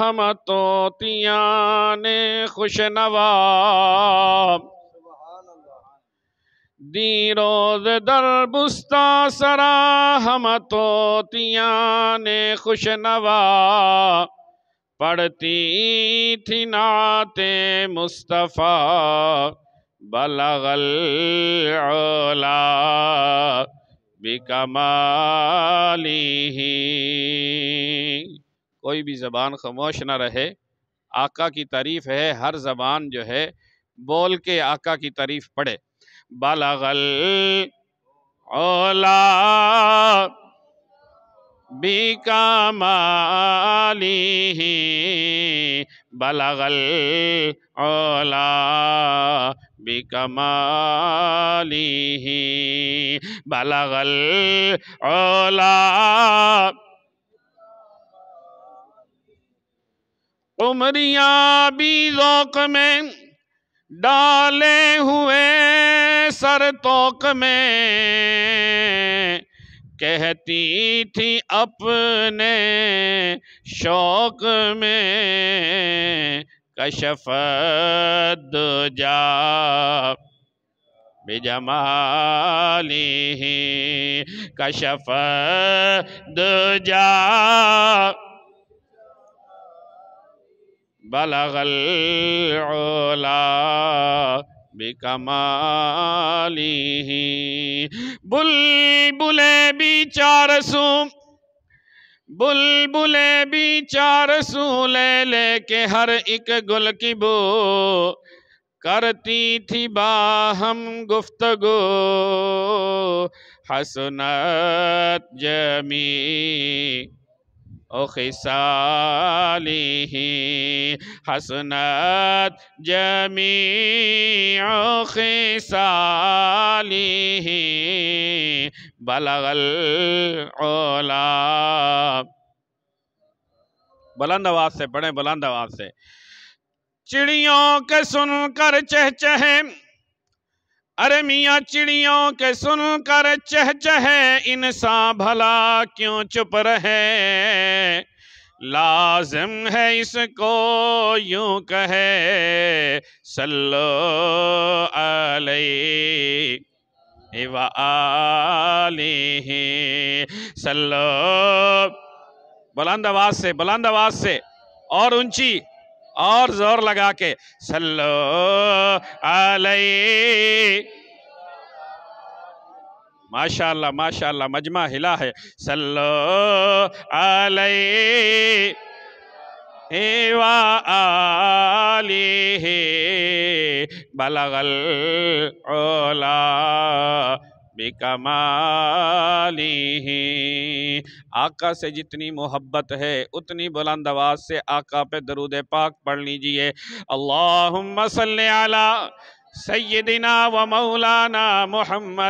हम तोतिया ने खुशनवा दी रोज दर बुस्ता सरा हम तो ने खुशनवा पढ़ती थी नाते मुस्तफ़ा बलगल ओला बिकमाली कोई भी ज़बान खामोश ना रहे आका की तारीफ़ है हर ज़बान जो है बोल के आका की तारीफ़ पढ़े बलगल ओला बिकमाली बलगल ओला बिकमाली बलगल ओला उमरिया भी जोक में डाले हुए सर तोक में कहती थी अपने शौक में कशफद जा बिजमाली कशफ जा बलगल ओला बिकमाली बुल बुले बिचार सू बुले बिचार सू ले लेके हर एक गुल की बो करती थी बाहम गुफ्तगो हसनत जमी وخصاله حسنات جميع خصاله بلغ العلا बुलंद आवाज से पढ़े बुलंद आवाज से चिड़ियों के सुनकर चह चहे अरे मियाँ चिड़ियों के सुन कर चह चहे इंसान भला क्यों चुप रहे लाजम है इसको यूं कहे सल्लो अलैहि सल्लो बुलंद आवाज से बुलंद आवाज से और ऊंची और जोर लगा के सल्लो अलैहि माशाल्लाह माशाल्लाह मजमा हिला है सल्लो अलैवा बलगल ओला ही आका से जितनी मोहब्बत है उतनी बुलंद आवाज़ से आका पे दरूद पाक पढ़ लीजिए अल्लाह सल्ला सैदिना व मौलाना मोहम्मद